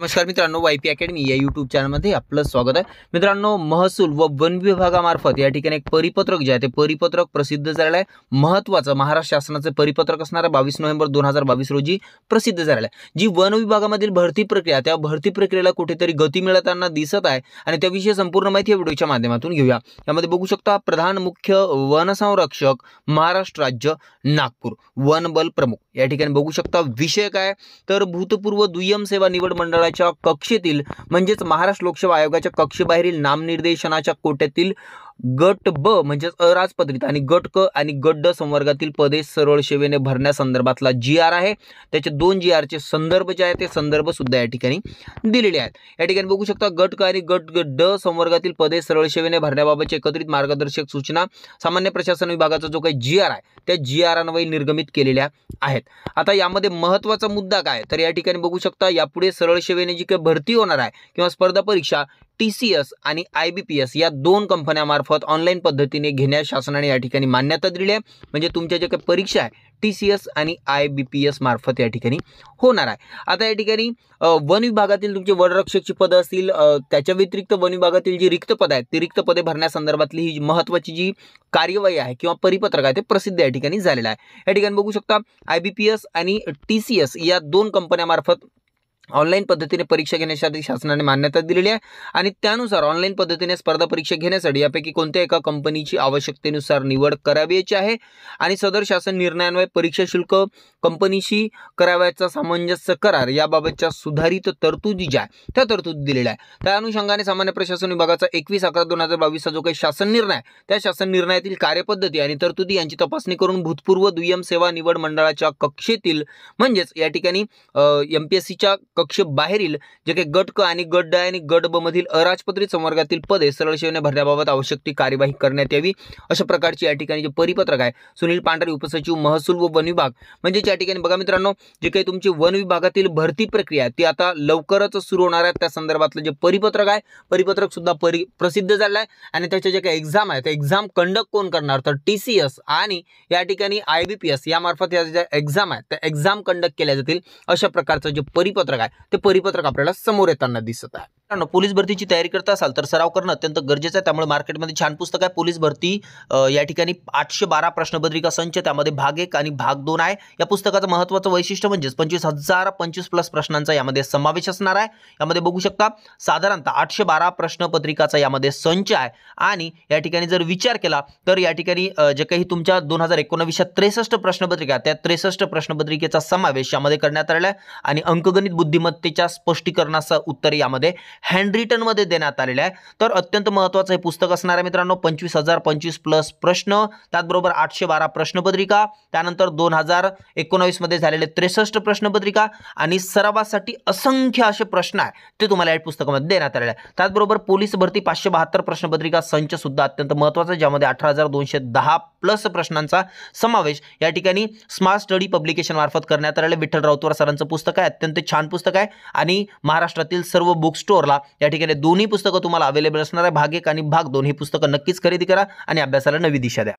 नमस्कार मित्रांनो Y P academy या युट्यूब चॅनलमध्ये आपलं स्वागत आहे मित्रांनो महसूल व वन विभागामार्फत या ठिकाणी एक परिपत्रक जे आहे ते परिपत्रक प्रसिद्ध झालेलं आहे महत्त्वाचं महाराष्ट्र शासनाचं परिपत्रक आहे बावीस नोव्हेंबर दोन हजार बावीस रोजी प्रसिद्ध झालेलं आहे जी वन विभागामधील भरती प्रक्रिया त्या भरती प्रक्रियेला कुठेतरी गती मिळताना दिसत आहे आणि त्याविषयी संपूर्ण माहिती या व्हिडिओच्या माध्यमातून घेऊया यामध्ये बघू शकता प्रधान मुख्य वनसंरक्षक महाराष्ट्र राज्य नागपूर वन बल प्रमुख या ठिकाणी बघू शकता विषय काय तर भूतपूर्व दुय्यम सेवा निवड मंडळ आयोगाच्या कक्षेतील म्हणजेच महाराष्ट्र लोकसेवा आयोगाच्या कक्षेबाहेरील नामनिर्देशनाच्या कोट्यातील गट ब म्हणजेच अराजपत्रित आणि गट क आणि गट ड संवर्गातील पदे सरळ सेवेने भरण्यासंदर्भातला जी आर आहे त्याचे दोन जी आरचे संदर्भ जे आहेत ते संदर्भ सुद्धा या ठिकाणी दिलेले आहेत या ठिकाणी बघू शकता गट क आणि गट ड संवर्गातील पदे सरळ सेवेने भरण्याबाबतचे एकत्रित मार्गदर्शक सूचना सामान्य प्रशासन विभागाचा जो काही जी आर आहे त्या जी आरांवर निर्गमित केलेल्या आहेत आता यामध्ये महत्त्वाचा मुद्दा काय तर या ठिकाणी बघू शकता यापुढे सरळ सेवेने जी काही भरती होणार आहे किंवा स्पर्धा परीक्षा टी सी एस आणि आय बी पी एस या दोन कंपन्यामार्फत ऑनलाईन पद्धतीने घेण्यास शासनाने या ठिकाणी मान्यता दिली आहे म्हणजे तुमच्या ज्या काही परीक्षा आहे टी सी एस आणि आय बी पी एस मार्फत या ठिकाणी होणार आहे आता या ठिकाणी वन विभागातील तुमचे वनरक्षकची पदं असतील त्याच्या व्यतिरिक्त वन विभागातील जी रिक्त पदं आहेत ती रिक्त पदे भरण्यासंदर्भातली ही महत्त्वाची जी कार्यवाही आहे किंवा परिपत्रक आहे ते प्रसिद्ध या ठिकाणी झालेलं आहे या ठिकाणी बघू शकता आय बी पी एस आणि टी सी एस या दोन कंपन्यामार्फत ऑनलाईन पद्धतीने परीक्षा घेण्यासाठी शासनाने मान्यता दिलेली आहे आणि त्यानुसार ऑनलाईन पद्धतीने स्पर्धा परीक्षा घेण्यासाठी यापैकी कोणत्या एका कंपनीची आवश्यकतेनुसार निवड करावीची आहे आणि सदर शासन निर्णयान्वये परीक्षा शुल्क कंपनीशी करावयाचा सामंजस्य करार याबाबतच्या सुधारित तरतुदी ज्या त्या तरतुदी दिलेल्या आहे त्या अनुषंगाने सामान्य प्रशासन विभागाचा एकवीस अकरा दोन हजार बावीसचा जो काही शासन निर्णय त्या शासन निर्णयातील कार्यपद्धती आणि तरतुदी यांची तपासणी करून भूतपूर्व दुय्यम सेवा निवड मंडळाच्या कक्षेतील म्हणजेच या ठिकाणी एम पी एस सीच्या कक्ष बाहेरील जे काही गट क आणि गट ड आणि गट ब मधील अराजपत्रित संवर्गातील पदे सरळ सेवेने भरण्याबाबत आवश्यक ती कार्यवाही करण्यात यावी अशा प्रकारची या ठिकाणी जे परिपत्रक आहे सुनील पांढरे उपसचिव महसूल व वन विभाग म्हणजे या ठिकाणी बघा मित्रांनो जे काही तुमची वन विभागातील भरती प्रक्रिया ती आता लवकरच सुरू होणार आहे त्या संदर्भातलं जे परिपत्रक आहे परिपत्रक सुद्धा परि प्रसिद्ध झालं आहे आणि त्याच्या जे काही एक्झाम आहे त्या एक्झाम कंडक्ट कोण करणार तर टी सी एस आणि या ठिकाणी आय बी पी एस यामार्फत या ज्या एक्झाम आहेत त्या एक्झाम कंडक्ट केल्या जातील अशा प्रकारचं जे परिपत्रक आहे ते परिपत्रक आपल्याला समोर येताना दिसत आहे पोलीस भरतीची तयारी करत असाल तर सराव करणं अत्यंत गरजेचं आहे त्यामुळे मार्केटमध्ये छान पुस्तक आहे पोलीस भरती या ठिकाणी आठशे बारा प्रश्नपत्रिका संच त्यामध्ये भाग एक आणि भाग दोन आहे या पुस्तकाचं महत्वाचं वैशिष्ट्य म्हणजेच पंचवीस हजार पंचवीस प्लस प्रश्नांचा यामध्ये समावेश असणार आहे यामध्ये बघू शकता साधारणतः आठशे बारा प्रश्नपत्रिकाचा यामध्ये संच आहे आणि या ठिकाणी जर विचार केला तर या ठिकाणी जे काही तुमच्या दोन हजार एकोणवीसच्या त्रेसष्ट प्रश्नपत्रिका त्या त्रेसष्ट प्रश्नपत्रिकेचा समावेश यामध्ये करण्यात आलेला आहे आणि अंकगणित बुद्धिमत्तेच्या स्पष्टीकरणाचं उत्तर यामध्ये हँड रिटनमध्ये देण्यात आलेलं आहे तर अत्यंत महत्त्वाचं हे पुस्तक असणार आहे मित्रांनो पंचवीस हजार पंचवीस प्लस प्रश्न त्याचबरोबर आठशे बारा प्रश्नपत्रिका त्यानंतर दोन हजार एकोणावीसमध्ये झालेले त्रेसष्ट प्रश्नपत्रिका आणि सरावासाठी असंख्य असे प्रश्न आहे ते तुम्हाला या पुस्तकामध्ये देण्यात आलेले आहे त्याचबरोबर पोलीस भरती पाचशे बहात्तर प्रश्नपत्रिका संचसुद्धा अत्यंत महत्त्वाचा आहे ज्यामध्ये अठरा हजार दोनशे दहा प्लस प्रश्नांचा समावेश या ठिकाणी स्मार्ट स्टडी पब्लिकेशन मार्फत करण्यात आलेलं विठ्ठल राऊतवार सरांचं पुस्तक आहे अत्यंत छान पुस्तक आहे आणि महाराष्ट्रातील सर्व बुक स्टोअर ला या ठिकाणी दोन्ही पुस्तकं तुम्हाला अवेलेबल असणार आहे भाग एक आणि भाग दोन ही पुस्तकं नक्कीच खरेदी करा आणि अभ्यासाला नवी दिशा द्या